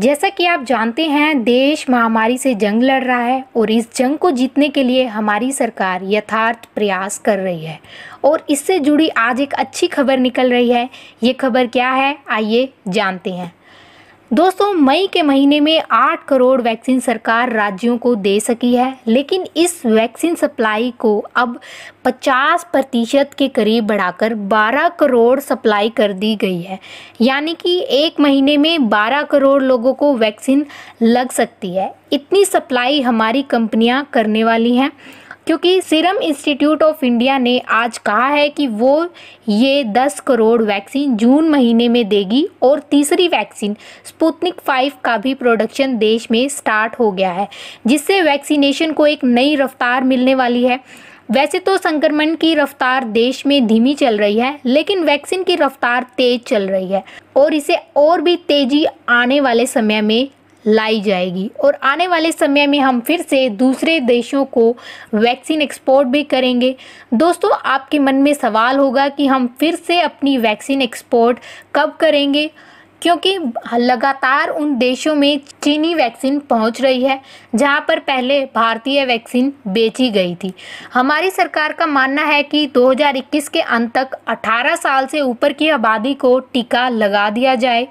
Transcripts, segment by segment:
जैसा कि आप जानते हैं देश महामारी से जंग लड़ रहा है और इस जंग को जीतने के लिए हमारी सरकार यथार्थ प्रयास कर रही है और इससे जुड़ी आज एक अच्छी खबर निकल रही है ये खबर क्या है आइए जानते हैं दोस्तों मई के महीने में 8 करोड़ वैक्सीन सरकार राज्यों को दे सकी है लेकिन इस वैक्सीन सप्लाई को अब 50 प्रतिशत के करीब बढ़ाकर 12 करोड़ सप्लाई कर दी गई है यानी कि एक महीने में 12 करोड़ लोगों को वैक्सीन लग सकती है इतनी सप्लाई हमारी कंपनियां करने वाली हैं क्योंकि सीरम इंस्टीट्यूट ऑफ इंडिया ने आज कहा है कि वो ये 10 करोड़ वैक्सीन जून महीने में देगी और तीसरी वैक्सीन स्पुतनिक 5 का भी प्रोडक्शन देश में स्टार्ट हो गया है जिससे वैक्सीनेशन को एक नई रफ्तार मिलने वाली है वैसे तो संक्रमण की रफ्तार देश में धीमी चल रही है लेकिन वैक्सीन की रफ्तार तेज चल रही है और इसे और भी तेजी आने वाले समय में लाई जाएगी और आने वाले समय में हम फिर से दूसरे देशों को वैक्सीन एक्सपोर्ट भी करेंगे दोस्तों आपके मन में सवाल होगा कि हम फिर से अपनी वैक्सीन एक्सपोर्ट कब करेंगे क्योंकि लगातार उन देशों में चीनी वैक्सीन पहुंच रही है जहां पर पहले भारतीय वैक्सीन बेची गई थी हमारी सरकार का मानना है कि 2021 के अंत तक 18 साल से ऊपर की आबादी को टीका लगा दिया जाए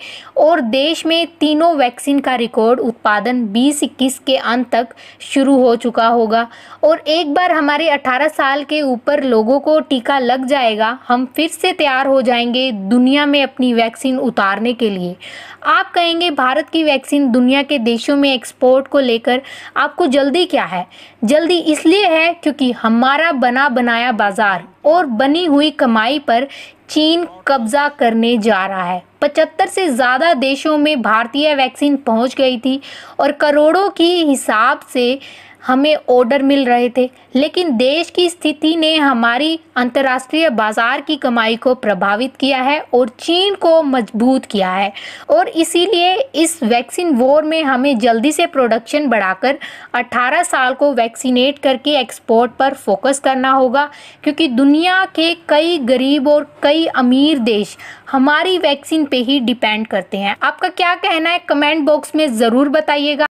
और देश में तीनों वैक्सीन का रिकॉर्ड उत्पादन इक्कीस के अंत तक शुरू हो चुका होगा और एक बार हमारे 18 साल के ऊपर लोगों को टीका लग जाएगा हम फिर से तैयार हो जाएंगे दुनिया में अपनी वैक्सीन उतारने के लिए लिए आप कहेंगे भारत की वैक्सीन दुनिया के देशों में एक्सपोर्ट को लेकर आपको जल्दी क्या है जल्दी इसलिए है क्योंकि हमारा बना बनाया बाजार और बनी हुई कमाई पर चीन कब्जा करने जा रहा है पचहत्तर से ज़्यादा देशों में भारतीय वैक्सीन पहुंच गई थी और करोड़ों की हिसाब से हमें ऑर्डर मिल रहे थे लेकिन देश की स्थिति ने हमारी अंतर्राष्ट्रीय बाज़ार की कमाई को प्रभावित किया है और चीन को मजबूत किया है और इसीलिए इस वैक्सीन वॉर में हमें जल्दी से प्रोडक्शन बढ़ाकर 18 साल को वैक्सीनेट करके एक्सपोर्ट पर फोकस करना होगा क्योंकि दुनिया के कई गरीब और कई अमीर देश हमारी वैक्सीन पे ही डिपेंड करते हैं आपका क्या कहना है कमेंट बॉक्स में ज़रूर बताइएगा